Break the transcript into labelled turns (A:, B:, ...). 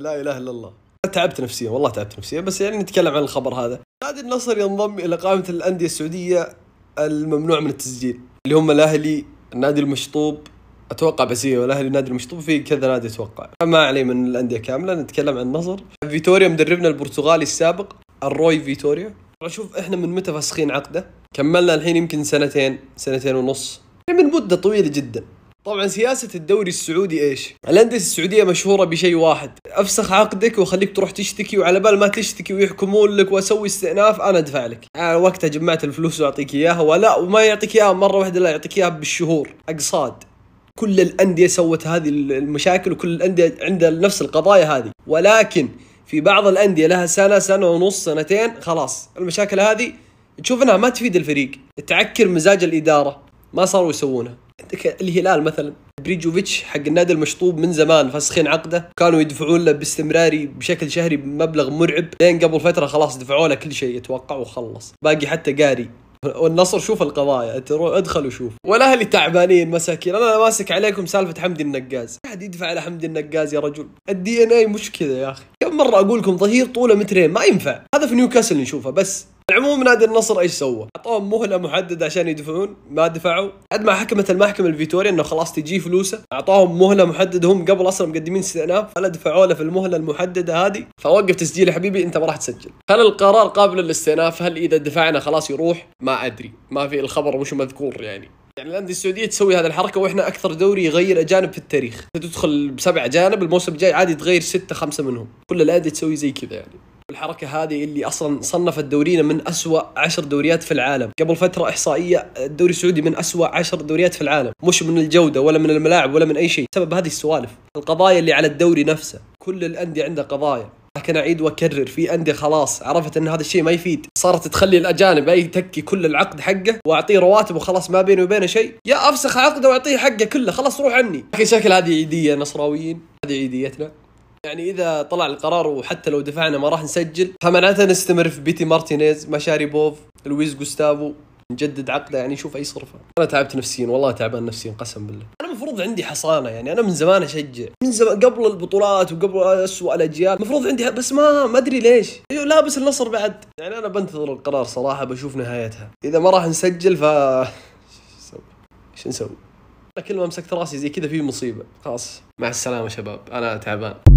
A: لا اله الا الله تعبت نفسيا والله تعبت نفسيا بس يعني نتكلم عن الخبر هذا نادي النصر ينضم الى قائمه الانديه السعوديه الممنوع من التسجيل اللي هم الاهلي النادي المشطوب اتوقع بس هي الاهلي النادي المشطوب في كذا نادي اتوقع ما علي من الانديه كامله نتكلم عن النصر فيتوريا مدربنا البرتغالي السابق الروي فيتوريا شوف احنا من متى فاسخين عقده كملنا الحين يمكن سنتين سنتين ونص يعني من مده طويله جدا طبعا سياسة الدوري السعودي ايش؟ الاندية السعودية مشهورة بشيء واحد، افسخ عقدك واخليك تروح تشتكي وعلى بال ما تشتكي ويحكمون لك واسوي استئناف انا ادفع لك، انا آه، وقتها جمعت الفلوس واعطيك اياها ولا وما يعطيك اياها مرة واحدة لا يعطيك اياها بالشهور، اقصاد. كل الاندية سوت هذه المشاكل وكل الاندية عندها نفس القضايا هذه، ولكن في بعض الاندية لها سنة سنة ونص سنتين خلاص، المشاكل هذه تشوف انها ما تفيد الفريق، تعكر مزاج الادارة، ما صاروا يسوونها. الهلال مثلا بريجوفيتش حق النادي المشطوب من زمان فسخين عقده كانوا يدفعون له باستمراري بشكل شهري بمبلغ مرعب لين قبل فتره خلاص دفعوا له كل شيء يتوقع وخلص باقي حتى قاري والنصر شوف القضايا تروح ادخل وشوف والاهلي تعبانين مساكين انا ماسك عليكم سالفه حمدي النقاز قاعد يدفع على حمدي النقاز يا رجل الدي ان اي مش كذا يا اخي كم مره اقول لكم ظهير طوله مترين ما ينفع هذا في نيوكاسل نشوفه بس عموم نادي النصر ايش سوى؟ اعطوهم مهله محدده عشان يدفعون ما دفعوا، بعد ما حكمت المحكمه الفيتوريا انه خلاص تجي فلوسه، اعطوهم مهله محدده هم قبل اصلا مقدمين استئناف فلا دفعوا له في المهله المحدده هذه، فوقف تسجيل يا حبيبي انت ما راح تسجل. هل القرار قابل للاستئناف؟ هل اذا دفعنا خلاص يروح؟ ما ادري، ما في الخبر مش مذكور يعني. يعني الانديه السعوديه تسوي هذه الحركه واحنا اكثر دوري يغير اجانب في التاريخ، تدخل بسبع اجانب الموسم الجاي عادي تغير سته خمسه منهم، كل الانديه تسوي زي كذا يعني. الحركة هذه اللي أصلا صنفت دورينا من أسوأ عشر دوريات في العالم قبل فترة إحصائية الدوري السعودي من أسوأ عشر دوريات في العالم مش من الجودة ولا من الملاعب ولا من أي شيء سبب هذه السوالف القضايا اللي على الدوري نفسه كل الأندية عندها قضايا لكن اعيد واكرر في انديه خلاص عرفت ان هذا الشيء ما يفيد صارت تخلي الاجانب اي تكي كل العقد حقه واعطيه رواتب وخلاص ما بيني وبينه شيء يا افسخ عقده واعطيه حقه كله خلاص روح عني اخي شكل هذه عيديه نصراويين هذه عيديتنا يعني اذا طلع القرار وحتى لو دفعنا ما راح نسجل فمعناته نستمر في بيتي مارتينيز مشاري بوف لويس جوستافو نجدد عقده يعني شوف اي صرفه انا تعبت نفسيا والله تعبان نفسيا قسم بالله انا المفروض عندي حصانه يعني انا من زمان اشجع من زمان قبل البطولات وقبل اسوء الاجيال المفروض عندي بس ما ما ادري ليش أيوه، لابس النصر بعد يعني انا بنتظر القرار صراحه بشوف نهايتها اذا ما راح نسجل ف ايش نسوي؟ كل ما مسكت راسي زي كذا في مصيبه خلاص مع السلامه شباب انا تعبان